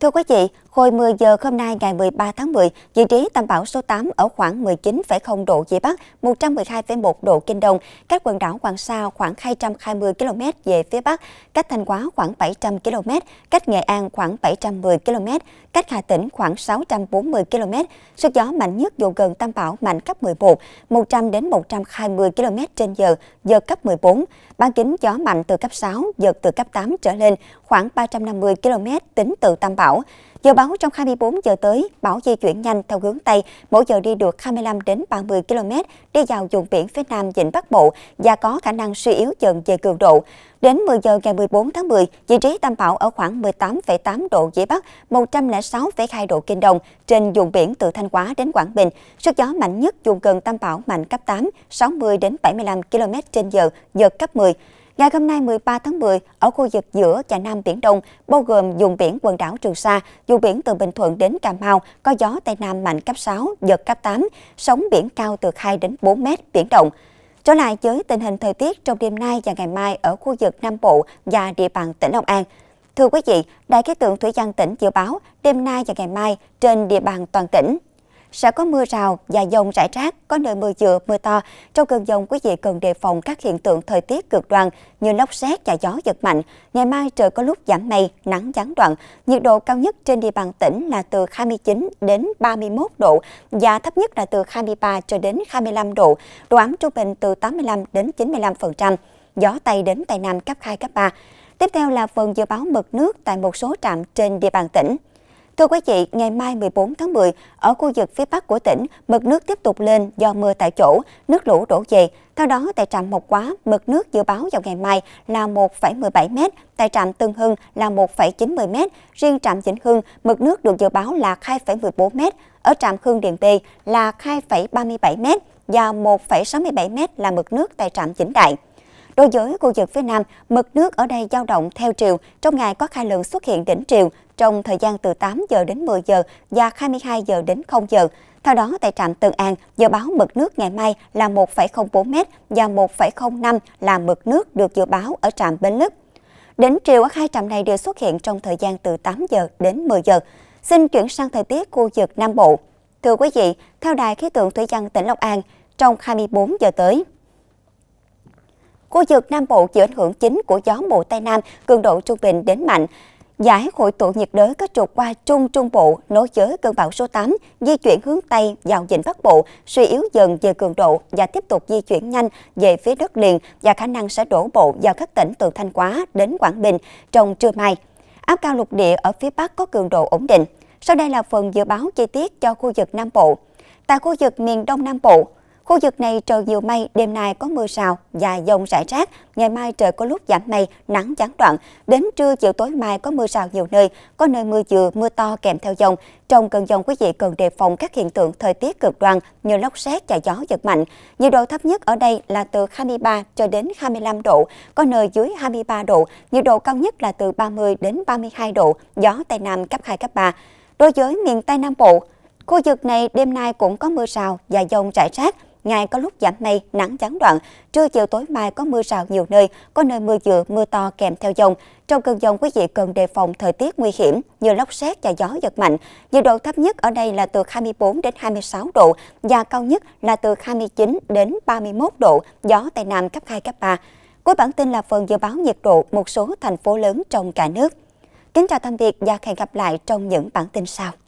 Thưa quý vị, Hồi 10 giờ hôm nay ngày 13 tháng 10, vị trí tâm bão số 8 ở khoảng 19,0 độ Vĩ Bắc, 112,1 độ Kinh Đông, cách quần đảo Hoàng Sa khoảng 220 km về phía Bắc, cách Thanh Hóa khoảng 700 km, cách Nghệ An khoảng 710 km, cách Hà Tĩnh khoảng 640 km. Sức gió mạnh nhất vùng gần tâm bão mạnh cấp 11, 100 đến 120 km trên giờ, giật cấp 14. Bán kính gió mạnh từ cấp 6, giật từ cấp 8 trở lên, khoảng 350 km tính từ tâm bão. Dự báo trong 24 giờ tới, bão di chuyển nhanh theo hướng Tây, mỗi giờ đi được 25 đến 30 km, đi vào vùng biển phía Nam Vịnh Bắc Bộ và có khả năng suy yếu dần về cường độ. Đến 10 giờ ngày 14 tháng 10, vị trí tâm bão ở khoảng 18,8 độ Vĩ Bắc, 106,2 độ Kinh Đông trên vùng biển từ Thanh Hóa đến Quảng Bình. Sức gió mạnh nhất vùng gần tâm bão mạnh cấp 8, 60 đến 75 km/h, giật cấp 10. Ngày hôm nay 13 tháng 10, ở khu vực giữa và Nam Biển Đông, bao gồm vùng biển quần đảo Trường Sa, vùng biển từ Bình Thuận đến Cà Mau, có gió Tây Nam mạnh cấp 6, giật cấp 8, sóng biển cao từ 2 đến 4 mét, biển động. Trở lại với tình hình thời tiết trong đêm nay và ngày mai ở khu vực Nam Bộ và địa bàn tỉnh Long An. Thưa quý vị, đại khí tượng Thủy văn tỉnh dự báo đêm nay và ngày mai trên địa bàn toàn tỉnh sẽ có mưa rào và dông rải rác, có nơi mưa vừa, mưa to. Trong cơn dông, quý vị cần đề phòng các hiện tượng thời tiết cực đoan như lốc xét và gió giật mạnh. Ngày mai trời có lúc giảm mây, nắng gián đoạn. Nhiệt độ cao nhất trên địa bàn tỉnh là từ 29 đến 31 độ và thấp nhất là từ 23 cho đến 25 độ. Độ ẩm trung bình từ 85 đến 95%. Gió Tây đến Tây Nam cấp 2, cấp 3. Tiếp theo là phần dự báo mực nước tại một số trạm trên địa bàn tỉnh. Thưa quý vị, ngày mai 14 tháng 10, ở khu vực phía bắc của tỉnh, mực nước tiếp tục lên do mưa tại chỗ, nước lũ đổ về. Theo đó, tại trạm Mộc Quá, mực nước dự báo vào ngày mai là 1,17m, tại trạm Tân Hưng là 1,90m, riêng trạm Vĩnh Hưng, mực nước được dự báo là 2,14m, ở trạm Hương Điền B là 2,37m và 1,67m là mực nước tại trạm Vĩnh Đại. Đối với khu vực phía Nam, mực nước ở đây dao động theo triều trong ngày có hai lượng xuất hiện đỉnh triều trong thời gian từ 8 giờ đến 10 giờ và 22 giờ đến 0 giờ. Theo đó, tại trạm Tân An, dự báo mực nước ngày mai là 1,04m và 1,05 là mực nước được dự báo ở trạm Bến Lức. đỉnh triều ở hai trạm này đều xuất hiện trong thời gian từ 8 giờ đến 10 giờ. Xin chuyển sang thời tiết khu vực Nam Bộ. Thưa quý vị, theo Đài Khí tượng Thủy văn tỉnh Long An, trong 24 giờ tới, Khu vực Nam Bộ chịu ảnh hưởng chính của gió mùa Tây Nam, cường độ trung bình đến mạnh. Giải hội tụ nhiệt đới có trục qua Trung Trung Bộ, nối giới cơn bão số 8, di chuyển hướng Tây vào vịnh Bắc Bộ, suy yếu dần về cường độ và tiếp tục di chuyển nhanh về phía đất liền và khả năng sẽ đổ bộ vào các tỉnh từ Thanh Hóa đến Quảng Bình trong trưa mai. Áp cao lục địa ở phía Bắc có cường độ ổn định. Sau đây là phần dự báo chi tiết cho khu vực Nam Bộ. Tại khu vực miền Đông Nam Bộ, Khu vực này trời nhiều mây, đêm nay có mưa rào và dông rải rác, ngày mai trời có lúc giảm mây, nắng gián đoạn. Đến trưa chiều tối mai có mưa rào nhiều nơi, có nơi mưa vừa, mưa to kèm theo dông. Trong cơn dông quý vị cần đề phòng các hiện tượng thời tiết cực đoan như lốc xét và gió giật mạnh. Nhiệt độ thấp nhất ở đây là từ 23 cho đến 25 độ, có nơi dưới 23 độ, nhiệt độ cao nhất là từ 30 đến 32 độ, gió Tây Nam cấp 2, cấp 3. Đối với miền Tây Nam Bộ, Khu vực này đêm nay cũng có mưa rào và dông rải rác, ngày có lúc giảm mây, nắng gián đoạn, trưa chiều tối mai có mưa rào nhiều nơi, có nơi mưa vừa, mưa to kèm theo dông. Trong cơn dông quý vị cần đề phòng thời tiết nguy hiểm như lốc xét và gió giật mạnh. Nhiệt độ thấp nhất ở đây là từ 24 đến 26 độ và cao nhất là từ 29 đến 31 độ, gió Tây Nam cấp 2, cấp 3. Cuối bản tin là phần dự báo nhiệt độ một số thành phố lớn trong cả nước. Kính chào tạm biệt và hẹn gặp lại trong những bản tin sau.